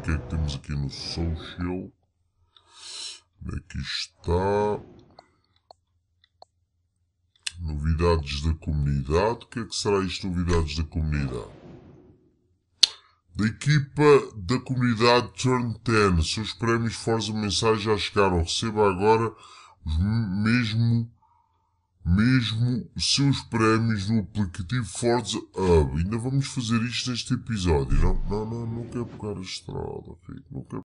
o que é que temos aqui no social? É que está. Novidades da comunidade. O que é que será isto? Novidades da comunidade. Da equipa da comunidade Turn 10. Seus prémios Forza Mensagem já chegaram. Receba agora os mesmo mesmo seus prémios no aplicativo Forza Hub. Ainda vamos fazer isto neste episódio. Não, não, não, não quero pegar a estrada, filho. Não quero